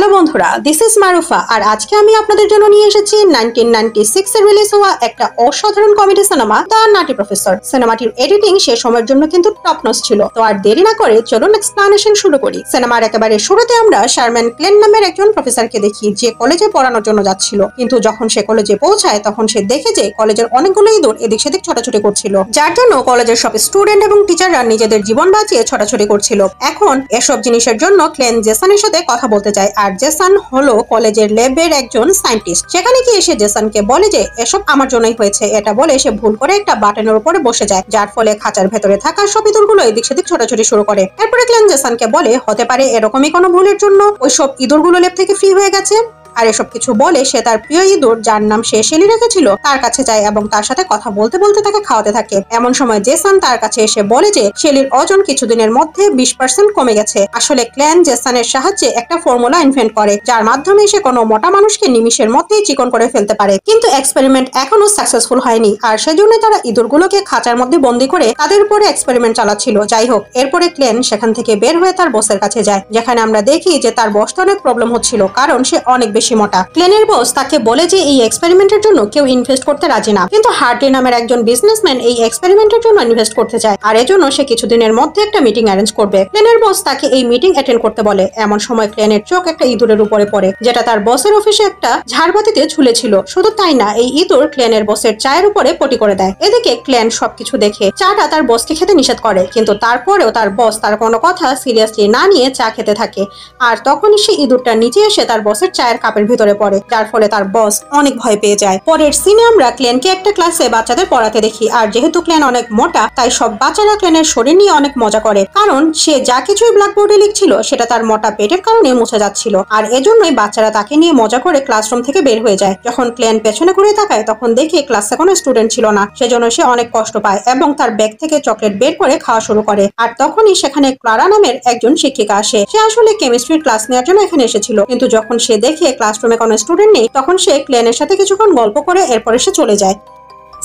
hello বন্ধুরা this is Marufa আর আজকে আমি আপনাদের জন্য নিয়ে এসেছি নাইনটিন নাইনটি সিক্স এর রিলিজ হওয়া একটা অসাধারণ কমেডি সিনেমা দ্য নাটি প্রফেসর সিনেমাটির এডিটিং সে সময়ের জন্য কিন্তু টপনস ছিল তো আর দেরি না করে চলুন এক্সপ্লানেশন শুরু করি সিনেমার একেবারে শুরুতে আমরা শারম্যান ক্লেন নামের একজন প্রফেসরকে দেখি যে কলেজে পড়ানোর জন্য যাচ্ছিল কিন্তু যখন সে কলেজে পৌঁছায় তখন সে দেখে যে কলেজের অনেকগুলো ইঁদুর এদিক সেদিক ছোটাছুটি করছিল যার জন্য কলেজের সব স্টুডেন্ট এবং টিচাররা নিজেদের জীবন বাঁচিয়ে ছোটাছুটি করছিল এখন এসব জিনিসের জন্য ক্লেন জেসনের সাথে কথা বলতে চায় আর আর জেসান হলো কলেজের ল্যাবের একজন সায়েন্টিস্ট সেখানে গিয়ে এসে জেসানকে বলে যে এসব আমার জন্যই হয়েছে এটা বলে সে ভুল করে একটা বাটনের উপরে বসে যায় যার ফলে খাঁচার ভেতরে থাকা সব গুলো এদিক সেদিক ছোটাছুটি শুরু করে এরপরে ক্লেন জেসানকে বলে হতে পারে এরকমই কোনো ভুলের জন্য ওই সব গুলো ল্যাব থেকে ফ্রি হয়ে গেছে আর এসব কিছু বলে সে তার প্রিয় ইঁদুর যার নাম সে সেলি রেখেছিল তার কাছে যায় এবং তার সাথে কথা বলতে বলতে তাকে খাওয়াতে থাকে এমন সময় জেসান তার কাছে এসে বলে যে শেলির ওজন কিছুদিনের মধ্যে বিশ পার্সেন্ট কমে গেছে আসলে ক্ল্যান জেসানের সাহায্যে একটা ফর্মুলা ইনভেন্ট করে যার মাধ্যমে সে কোনো মোটা মানুষকে নিমিশের মধ্যেই চিকন করে ফেলতে পারে কিন্তু এক্সপেরিমেন্ট এখনো সাকসেসফুল হয়নি আর সেজন্য তারা ইঁদুরগুলোকে খাঁচার মধ্যে বন্দি করে তাদের উপরে এক্সপেরিমেন্ট চালাচ্ছিল যাই হোক এরপরে ক্লেন সেখান থেকে বের হয়ে তার বসের কাছে যায় যেখানে আমরা দেখি যে তার বসটা অনেক প্রবলেম হচ্ছিল কারণ সে অনেক বেশি বেশি মোটা ক্লেনের বস তাকে বলে যে এই এক্সপেরিমেন্টের জন্য কেউ ইনভেস্ট করতে রাজি না কিন্তু হার্টি নামের একজন বিজনেসম্যান এই এক্সপেরিমেন্টের জন্য ইনভেস্ট করতে চায় আর এজন্য সে কিছুদিনের মধ্যে একটা মিটিং অ্যারেঞ্জ করবে ক্লেনের বস তাকে এই মিটিং অ্যাটেন্ড করতে বলে এমন সময় ক্লেনের চোখ একটা ইঁদুরের উপরে পড়ে যেটা তার বসের অফিসে একটা ঝাড়বাতিতে ছিল শুধু তাই না এই ইঁদুর ক্লেনের বসের চায়ের উপরে পটি করে দেয় এদিকে ক্লেন সবকিছু দেখে চাটা তার বসকে খেতে নিষেধ করে কিন্তু তারপরেও তার বস তার কোনো কথা সিরিয়াসলি না নিয়ে চা খেতে থাকে আর তখনই সে ইঁদুরটা নিচে এসে তার বসের চায়ের চাপের ভিতরে পড়ে যার ফলে তার বস অনেক ভয় পেয়ে যায় পরের সিনে আমরা ক্লেনকে একটা ক্লাসে বাচ্চাদের পড়াতে দেখি আর যেহেতু ক্লেন অনেক মোটা তাই সব বাচ্চারা ক্লেনের শরীর নিয়ে অনেক মজা করে কারণ সে যা কিছুই ব্ল্যাকবোর্ডে লিখছিল সেটা তার মোটা পেটের কারণে মুছে যাচ্ছিল আর এজন্যই বাচ্চারা তাকে নিয়ে মজা করে ক্লাসরুম থেকে বের হয়ে যায় যখন ক্লেন পেছনে ঘুরে তাকায় তখন দেখে ক্লাসে কোনো স্টুডেন্ট ছিল না সেজন্য সে অনেক কষ্ট পায় এবং তার ব্যাগ থেকে চকলেট বের করে খাওয়া শুরু করে আর তখনই সেখানে ক্লারা নামের একজন শিক্ষিকা আসে সে আসলে কেমিস্ট্রির ক্লাস নেওয়ার জন্য এখানে এসেছিল কিন্তু যখন সে দেখে ক্লাসরুমে কোনো স্টুডেন্ট নেই তখন সে ক্লেনের সাথে কিছুক্ষণ গল্প করে এরপরে সে চলে যায়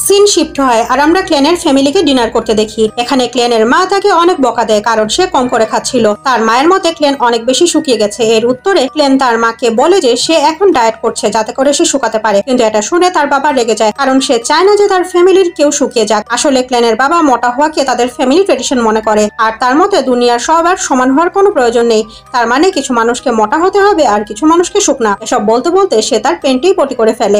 সিন শিফট হয় আর আমরা ক্লেনের ফ্যামিলিকে ডিনার করতে দেখি এখানে ক্লেনের মা তাকে অনেক বকা দেয় কারণ সে কম করে খাচ্ছিল তার মায়ের মতে ক্লেন অনেক বেশি শুকিয়ে গেছে এর উত্তরে ক্লেন তার মাকে বলে যে সে এখন ডায়েট করছে যাতে করে সে শুকাতে পারে কিন্তু এটা শুনে তার বাবা রেগে যায় কারণ সে চায় না যে তার ফ্যামিলির কেউ শুকিয়ে যাক আসলে ক্লেনের বাবা মোটা হওয়াকে তাদের ফ্যামিলি ট্রেডিশন মনে করে আর তার মতে দুনিয়ার সবার সমান হওয়ার কোনো প্রয়োজন নেই তার মানে কিছু মানুষকে মোটা হতে হবে আর কিছু মানুষকে শুকনা এসব বলতে বলতে সে তার পেন্টেই পটি করে ফেলে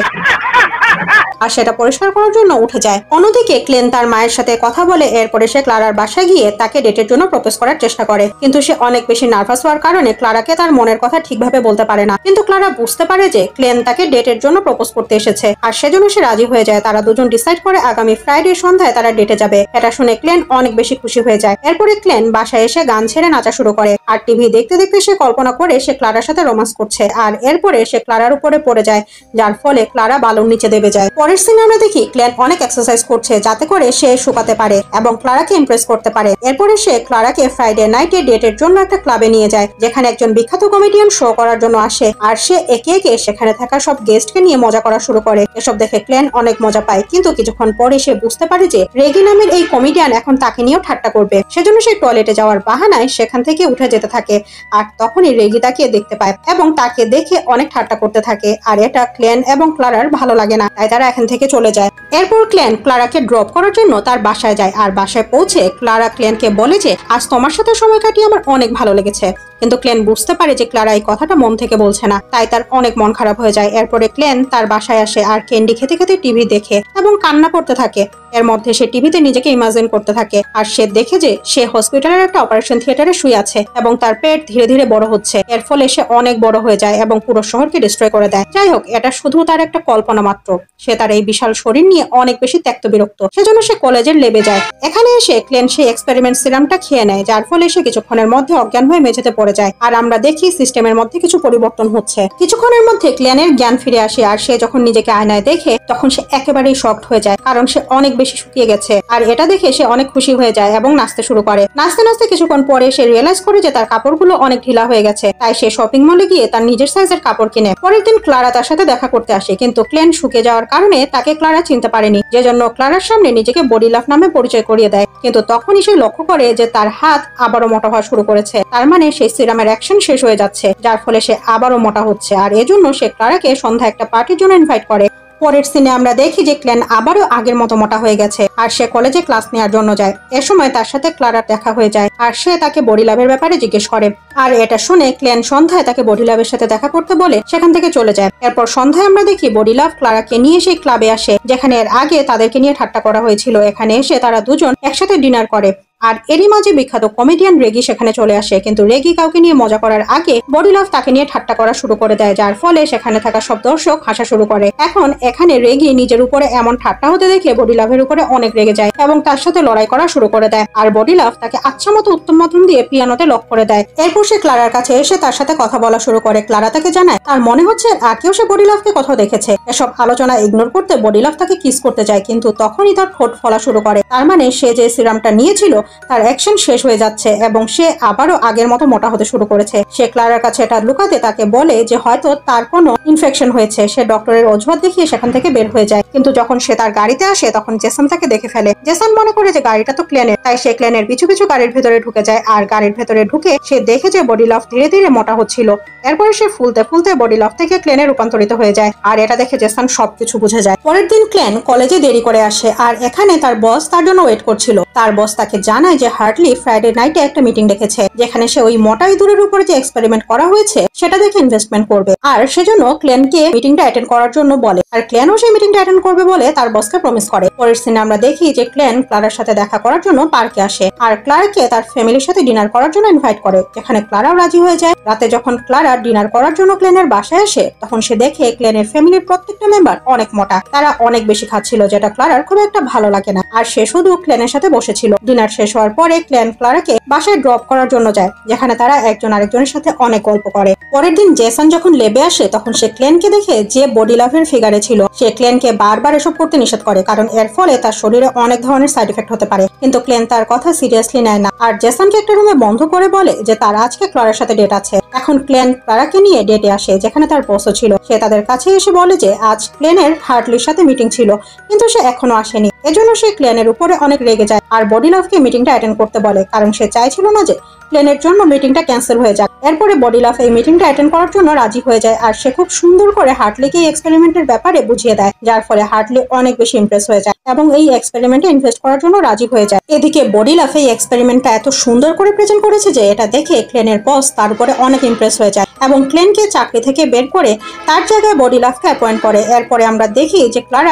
আর সেটা পরিষ্কার করার জন্য উঠে যায় অন্যদিকে ক্লেন তার মায়ের সাথে কথা বলে এরপরে সে ক্লারার বাসায় গিয়ে তাকে ডেটের জন্য প্রপোজ করার চেষ্টা করে কিন্তু সে অনেক বেশি নার্ভাস হওয়ার কারণে ক্লারাকে তার মনের কথা ঠিকভাবে বলতে পারে না কিন্তু ক্লারা বুঝতে পারে যে ক্লেন তাকে ডেটের জন্য প্রপোজ করতে এসেছে আর সেজন্য সে রাজি হয়ে যায় তারা দুজন ডিসাইড করে আগামী ফ্রাইডে সন্ধ্যায় তারা ডেটে যাবে এটা শুনে ক্লেন অনেক বেশি খুশি হয়ে যায় এরপরে ক্লেন বাসায় এসে গান ছেড়ে নাচা শুরু করে আর টিভি দেখতে দেখতে সে কল্পনা করে সে ক্লারার সাথে রোমান্স করছে আর এরপরে সে ক্লারার উপরে পড়ে যায় যার ফলে ক্লারা বালুর নিচে দেবে যায় পরে পরের সিনে আমরা দেখি ক্লেন অনেক এক্সারসাইজ করছে যাতে করে সে শুকাতে পারে এবং ক্লারাকে ইমপ্রেস করতে পারে এরপরে সে ক্লারাকে ফ্রাইডে নাইটে ডেটের জন্য একটা ক্লাবে নিয়ে যায় যেখানে একজন বিখ্যাত কমেডিয়ান শো করার জন্য আসে আর সে একে একে সেখানে থাকা সব গেস্টকে নিয়ে মজা করা শুরু করে এসব দেখে ক্লেন অনেক মজা পায় কিন্তু কিছুক্ষণ পরে সে বুঝতে পারে যে রেগি নামের এই কমেডিয়ান এখন তাকে নিয়েও ঠাট্টা করবে সেজন্য সে টয়লেটে যাওয়ার বাহানায় সেখান থেকে উঠে যেতে থাকে আর তখনই রেগি তাকে দেখতে পায় এবং তাকে দেখে অনেক ঠাট্টা করতে থাকে আর এটা ক্লেন এবং ক্লারার ভালো লাগে না তাই তারা এখান থেকে চলে যায় এরপর ক্ল্যান ক্লারাকে ড্রপ করার জন্য তার বাসায় যায় আর বাসায় পৌঁছে ক্লারা ক্ল্যানকে বলে যে আজ তোমার সাথে সময় কাটিয়ে আমার অনেক ভালো লেগেছে কিন্তু ক্লেন বুঝতে পারে যে ক্লারা এই কথাটা মন থেকে বলছে না তাই তার অনেক মন খারাপ হয়ে যায় এরপরে ক্লেন তার বাসায় আসে আর ক্যান্ডি খেতে খেতে টিভি দেখে এবং কান্না করতে থাকে এর মধ্যে সে টিভিতে নিজেকে ইমাজিন করতে থাকে আর সে দেখে যে সে হসপিটালের একটা অপারেশন থিয়েটারে শুয়ে আছে এবং তার পেট ধীরে ধীরে বড় হচ্ছে এর ফলে সে অনেক বড় হয়ে যায় এবং পুরো শহরকে ডিস্ট্রয় করে দেয় যাই হোক এটা শুধু তার একটা কল্পনা মাত্র সে তার এই বিশাল শরীর নিয়ে অনেক বেশি ত্যক্ত বিরক্ত সেজন্য সে কলেজের লেবে যায় এখানে এসে ক্লেন সেই এক্সপেরিমেন্ট সিরামটা খেয়ে নেয় যার ফলে সে কিছুক্ষণের মধ্যে অজ্ঞান হয়ে মেঝেতে পড়ে যায় আর আমরা দেখি সিস্টেমের মধ্যে কিছু পরিবর্তন হচ্ছে কিছুক্ষণের মধ্যে ক্লেনের জ্ঞান ফিরে আসে আর সে যখন নিজেকে আয়নায় দেখে তখন সে একেবারেই শক্ট হয়ে যায় কারণ সে অনেক বেশি শুকিয়ে গেছে আর এটা দেখে সে অনেক খুশি হয়ে যায় এবং নাচতে শুরু করে নাচতে নাচতে কিছুক্ষণ পরে সে রিয়েলাইজ করে যে তার কাপড়গুলো অনেক ঢিলা হয়ে গেছে তাই সে শপিং মলে গিয়ে তার নিজের সাইজের কাপড় কিনে পরের দিন ক্লারা তার সাথে দেখা করতে আসে কিন্তু ক্লেন শুকে যাওয়ার কারণে তাকে ক্লারা চিনতে পারেনি যে জন্য ক্লারার সামনে নিজেকে বডি লাভ নামে পরিচয় করিয়ে দেয় কিন্তু তখনই সে লক্ষ্য করে যে তার হাত আবারও মোটা হওয়া শুরু করেছে তার মানে সেই সিরামের অ্যাকশন শেষ হয়ে যাচ্ছে যার ফলে সে আবারও মোটা হচ্ছে আর এজন্য সে ক্লারাকে সন্ধ্যা একটা পার্টির জন্য ইনভাইট করে পরের সিনে আমরা দেখি যে ক্ল্যান আবারও আগের মতো মোটা হয়ে গেছে আর সে কলেজে ক্লাস নেওয়ার জন্য যায় এ সময় তার সাথে ক্লারার দেখা হয়ে যায় আর সে তাকে বডি লাভের ব্যাপারে জিজ্ঞেস করে আর এটা শুনে ক্ল্যান সন্ধ্যায় তাকে বডি লাভের সাথে দেখা করতে বলে সেখান থেকে চলে যায় এরপর সন্ধ্যায় আমরা দেখি বডি লাভ ক্লারাকে নিয়ে সেই ক্লাবে আসে যেখানে এর আগে তাদেরকে নিয়ে ঠাট্টা করা হয়েছিল এখানে এসে তারা দুজন একসাথে ডিনার করে আর এরই মাঝে বিখ্যাত কমেডিয়ান রেগি সেখানে চলে আসে কিন্তু রেগি কাউকে নিয়ে মজা করার আগে বডি লাভ তাকে নিয়ে ঠাট্টা করা শুরু করে দেয় যার ফলে সেখানে থাকা সব দর্শক হাসা শুরু করে এখন এখানে রেগি নিজের উপরে এমন ঠাট্টা হতে দেখে বডি লাভের উপরে অনেক রেগে যায় এবং তার সাথে লড়াই করা শুরু করে দেয় আর বডি লাভ তাকে আচ্ছা মতো উত্তম মতন দিয়ে পিয়ানোতে লক করে দেয় এরপর সে ক্লারার কাছে এসে তার সাথে কথা বলা শুরু করে ক্লারা তাকে জানায় তার মনে হচ্ছে আর কেউ সে বডি লাভকে কোথাও দেখেছে এসব আলোচনা ইগনোর করতে বডি লাভ তাকে কিস করতে যায় কিন্তু তখনই তার ঠোঁট ফলা শুরু করে তার মানে সে যে সিরামটা নিয়েছিল তার অ্যাকশন শেষ হয়ে যাচ্ছে এবং সে আবারও আগের মতো মোটা হতে শুরু করেছে সে ক্লারার কাছে এটা লুকাতে তাকে বলে যে হয়তো তার কোনো ইনফেকশন হয়েছে সে ডক্টরের অজুহাত দেখিয়ে সেখান থেকে বের হয়ে যায় কিন্তু যখন সে তার গাড়িতে আসে তখন জেসন তাকে দেখে ফেলে জেসন মনে করে যে গাড়িটা তো ক্লেনের তাই সে ক্লেনের পিছু পিছু গাড়ির ভেতরে ঢুকে যায় আর গাড়ির ভেতরে ঢুকে সে দেখে যে বডি লফ ধীরে ধীরে মোটা হচ্ছিল এরপরে সে ফুলতে ফুলতে বডি লভ থেকে ক্লেনে রূপান্তরিত হয়ে যায় আর এটা দেখে জেসন সবকিছু বুঝে যায় পরের দিন ক্লেন কলেজে দেরি করে আসে আর এখানে তার বস তার জন্য ওয়েট করছিল তার বস তাকে জানায় যে হার্টলি ফ্রাইডে নাইটে একটা মিটিং ডেকেছে যেখানে সে ওই মোটা ইঁদুরের উপর যে এক্সপেরিমেন্ট করা হয়েছে সেটা দেখে ইনভেস্টমেন্ট করবে আর সেজন্য ক্লেনকে মিটিংটা অ্যাটেন্ড করার জন্য বলে আর ক্লেনও সেই মিটিংটা অ্যাটেন্ড করবে বলে তার বসকে প্রমিস করে পরের সিনে আমরা দেখি যে ক্লেন ক্লারার সাথে দেখা করার জন্য পার্কে আসে আর ক্লারকে তার ফ্যামিলির সাথে ডিনার করার জন্য ইনভাইট করে যেখানে ক্লারাও রাজি হয়ে যায় রাতে যখন ক্লারা ডিনার করার জন্য ক্লেনের বাসায় আসে তখন সে দেখে ক্লেনের ফ্যামিলির প্রত্যেকটা মেম্বার অনেক মোটা তারা অনেক বেশি খাচ্ছিল যেটা ক্লারার খুব একটা ভালো লাগে না আর সে শুধু ক্লেনের সাথে বসেছিল ডিনার সে শেষ হওয়ার পরে ক্ল্যান ক্লারাকে বাসায় ড্রপ করার জন্য যায় যেখানে তারা একজন আরেকজনের সাথে অনেক গল্প করে পরের দিন জেসন যখন লেবে আসে তখন সে ক্ল্যানকে দেখে যে বডি লাভের ফিগারে ছিল সে ক্ল্যানকে বারবার এসব করতে নিষেধ করে কারণ এর ফলে তার শরীরে অনেক ধরনের সাইড ইফেক্ট হতে পারে কিন্তু ক্ল্যান তার কথা সিরিয়াসলি নেয় না আর জেসনকে একটা রুমে বন্ধ করে বলে যে তার আজকে ক্লারার সাথে ডেট আছে এখন ক্ল্যান ক্লারাকে নিয়ে ডেটে আসে যেখানে তার বসও ছিল সে তাদের কাছে এসে বলে যে আজ ক্লেনের হার্টলির সাথে মিটিং ছিল কিন্তু সে এখনো আসেনি এজন্য সে ক্লেনের উপরে অনেক রেগে যায় আর বডি লাভকে মিটিংটা অ্যাটেন্ড করতে বলে কারণ সে চাইছিল না যে প্লেনের জন্য মিটিংটা ক্যান্সেল হয়ে যায় এরপরে বডি লাফ এই মিটিংটা অ্যাটেন্ড করার জন্য রাজি হয়ে যায় আর সে খুব সুন্দর করে হার্টলিকে এই এক্সপেরিমেন্টের ব্যাপারে বুঝিয়ে দেয় যার ফলে হার্টলি অনেক বেশি ইমপ্রেস হয়ে যায় এবং এই এক্সপেরিমেন্টে ইনভেস্ট করার জন্য রাজি হয়ে যায় এদিকে বডি লাফ এই এক্সপেরিমেন্টটা এত সুন্দর করে প্রেজেন্ট করেছে যে এটা দেখে ক্লেনের বস তার উপরে অনেক ইমপ্রেস হয়ে যায় এবং ক্লেনকে চাকরি থেকে বের করে তার জায়গায় বডি কে অ্যাপয়েন্ট করে এরপরে আমরা দেখি যে ক্লারা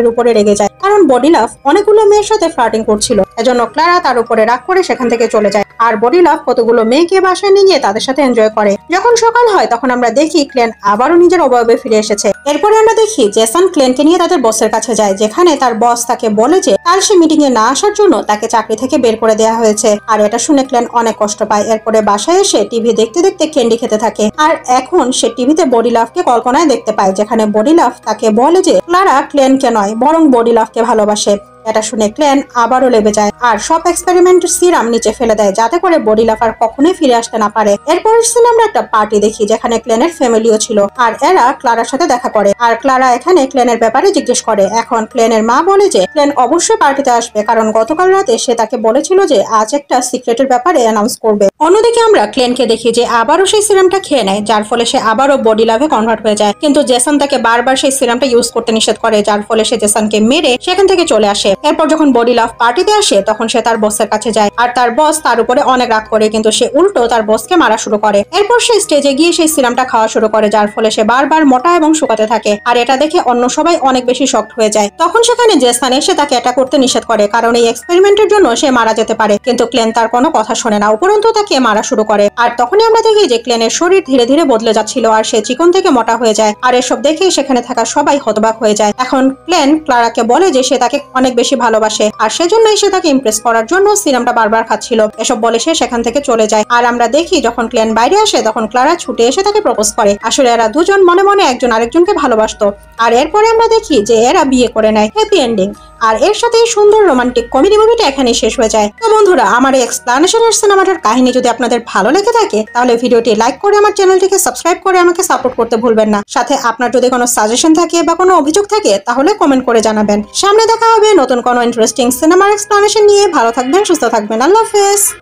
এর উপরে রেগে যায় কারণ বডি লাভ অনেকগুলো মেয়ের সাথে ফ্লার্টিং করছিল এজন্য ক্লারা তার উপরে রাগ করে সেখান থেকে চলে যায় আর বডি লাভ স্টাফ কতগুলো মেয়েকে বাসায় নিয়ে তাদের সাথে এনজয় করে যখন সকাল হয় তখন আমরা দেখি ক্লেন আবারও নিজের অবয়বে ফিরে এসেছে এরপরে আমরা দেখি জেসন ক্লেনকে নিয়ে তাদের বসের কাছে যায় যেখানে তার বস তাকে বলে যে কাল সে মিটিং এ না আসার জন্য তাকে চাকরি থেকে বের করে দেওয়া হয়েছে আর এটা শুনে ক্লেন অনেক কষ্ট পায় এরপরে বাসায় এসে টিভি দেখতে দেখতে ক্যান্ডি খেতে থাকে আর এখন সে টিভিতে বডি লাভকে কল্পনায় দেখতে পায় যেখানে বডি লাভ তাকে বলে যে ক্লারা ক্লেনকে নয় বরং বডি লাভকে ভালোবাসে এটা শুনে ক্লেন আবারও লেবে যায় আর সব এক্সপেরিমেন্ট সিরাম নিচে ফেলে দেয় যাতে করে বডি লাফার কখনোই ফিরে আসতে না পারে এরপর সিনে আমরা একটা পার্টি দেখি যেখানে ক্লেনের ফ্যামিলিও ছিল আর এরা ক্লারার সাথে দেখা করে আর ক্লারা এখানে ক্লেনের ব্যাপারে জিজ্ঞেস করে এখন ক্লেনের মা বলে যে ক্লেন অবশ্যই পার্টিতে আসবে কারণ গতকাল রাতে সে তাকে বলেছিল যে আজ একটা সিক্রেটের ব্যাপারে অ্যানাউন্স করবে অন্যদিকে আমরা ক্লেনকে দেখি যে আবারও সেই সিরামটা খেয়ে নেয় যার ফলে সে আবারও বডি লাভে কনভার্ট হয়ে যায় কিন্তু জেসন তাকে বারবার সেই সিরামটা ইউজ করতে নিষেধ করে যার ফলে সে জেসনকে মেরে সেখান থেকে চলে আসে এরপর যখন বডি লাভ পার্টিতে আসে তখন সে তার বসের কাছে যায় আর তার বস তার উপরে অনেক রাগ করে কিন্তু সে উল্টো তার বসকে মারা শুরু করে এরপর সে স্টেজে গিয়ে সেই সিরামটা খাওয়া শুরু করে যার ফলে সে বারবার মোটা এবং শুকাতে থাকে আর এটা দেখে অন্য সবাই অনেক বেশি শক্ট হয়ে যায় তখন সেখানে যে স্থানে এসে তাকে এটা করতে নিষেধ করে কারণ এই এক্সপেরিমেন্টের জন্য সে মারা যেতে পারে কিন্তু ক্লেন তার কোনো কথা শোনে না উপরন্তু তাকে মারা শুরু করে আর তখনই আমরা দেখি যে ক্লেনের শরীর ধীরে ধীরে বদলে যাচ্ছিল আর সে চিকন থেকে মোটা হয়ে যায় আর এসব দেখে সেখানে থাকা সবাই হতবাক হয়ে যায় এখন ক্লেন ক্লারাকে বলে যে সে তাকে অনেক বেশি ভালোবাসে আর সেজন্য এসে তাকে ইমপ্রেস করার জন্য সিরামটা বারবার খাচ্ছিল এসব বলে সে সেখান থেকে চলে যায় আর আমরা দেখি যখন ক্ল্যান বাইরে আসে তখন ক্লারা ছুটে এসে তাকে প্রপোজ করে আসলে এরা দুজন মনে মনে একজন আরেকজনকে ভালোবাসত আর এরপরে আমরা দেখি যে এরা বিয়ে করে নেয় হ্যাপি এন্ডিং আর এর সাথে সুন্দর রোমান্টিক কমেডি মুভিটা এখানে শেষ হয়ে যায় তো বন্ধুরা আমার এই এক্সপ্লানেশনের সিনেমাটার কাহিনী যদি আপনাদের ভালো লেগে থাকে তাহলে ভিডিওটি লাইক করে আমার চ্যানেলটিকে সাবস্ক্রাইব করে আমাকে সাপোর্ট করতে ভুলবেন না সাথে আপনার যদি কোনো সাজেশন থাকে বা কোনো অভিযোগ থাকে তাহলে কমেন্ট করে জানাবেন সামনে দেখা হবে নতুন কোনো ইন্টারেস্টিং সিনেমার এক্সপ্লানেশন নিয়ে ভালো থাকবেন সুস্থ থাকবেন আল্লাহ হাফেজ